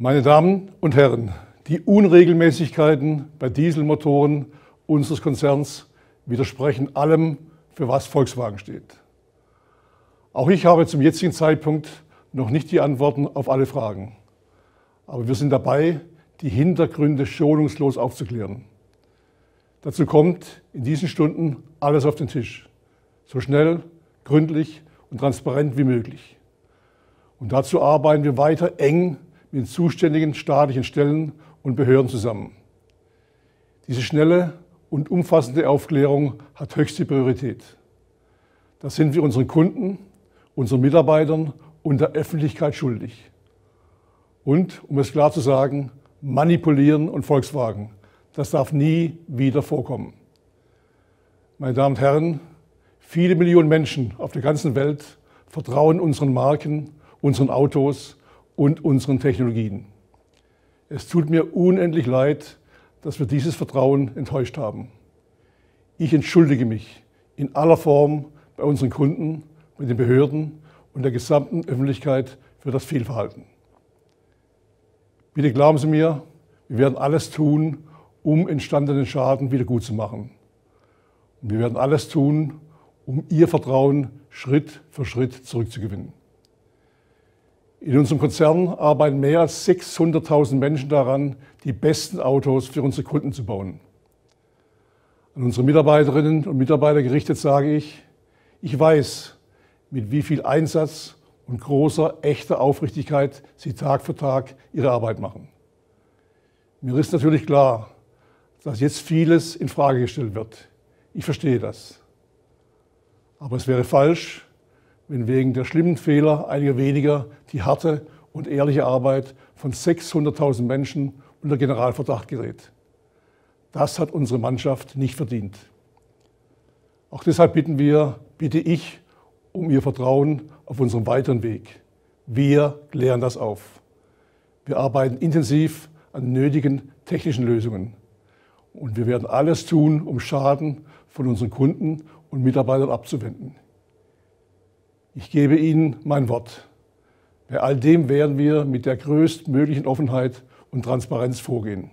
Meine Damen und Herren, die Unregelmäßigkeiten bei Dieselmotoren unseres Konzerns widersprechen allem, für was Volkswagen steht. Auch ich habe zum jetzigen Zeitpunkt noch nicht die Antworten auf alle Fragen. Aber wir sind dabei, die Hintergründe schonungslos aufzuklären. Dazu kommt in diesen Stunden alles auf den Tisch. So schnell, gründlich und transparent wie möglich. Und dazu arbeiten wir weiter eng mit den zuständigen staatlichen Stellen und Behörden zusammen. Diese schnelle und umfassende Aufklärung hat höchste Priorität. Das sind wir unseren Kunden, unseren Mitarbeitern und der Öffentlichkeit schuldig. Und, um es klar zu sagen, manipulieren und Volkswagen. Das darf nie wieder vorkommen. Meine Damen und Herren, viele Millionen Menschen auf der ganzen Welt vertrauen unseren Marken, unseren Autos und unseren Technologien. Es tut mir unendlich leid, dass wir dieses Vertrauen enttäuscht haben. Ich entschuldige mich in aller Form bei unseren Kunden, bei den Behörden und der gesamten Öffentlichkeit für das Fehlverhalten. Bitte glauben Sie mir, wir werden alles tun, um entstandenen Schaden wiedergutzumachen. Und wir werden alles tun, um Ihr Vertrauen Schritt für Schritt zurückzugewinnen. In unserem Konzern arbeiten mehr als 600.000 Menschen daran, die besten Autos für unsere Kunden zu bauen. An unsere Mitarbeiterinnen und Mitarbeiter gerichtet sage ich, ich weiß, mit wie viel Einsatz und großer, echter Aufrichtigkeit Sie Tag für Tag Ihre Arbeit machen. Mir ist natürlich klar, dass jetzt vieles in Frage gestellt wird. Ich verstehe das. Aber es wäre falsch, wenn wegen der schlimmen Fehler einiger weniger die harte und ehrliche Arbeit von 600.000 Menschen unter Generalverdacht gerät. Das hat unsere Mannschaft nicht verdient. Auch deshalb bitten wir, bitte ich, um Ihr Vertrauen auf unserem weiteren Weg. Wir klären das auf. Wir arbeiten intensiv an nötigen technischen Lösungen. Und wir werden alles tun, um Schaden von unseren Kunden und Mitarbeitern abzuwenden. Ich gebe Ihnen mein Wort. Bei all dem werden wir mit der größtmöglichen Offenheit und Transparenz vorgehen.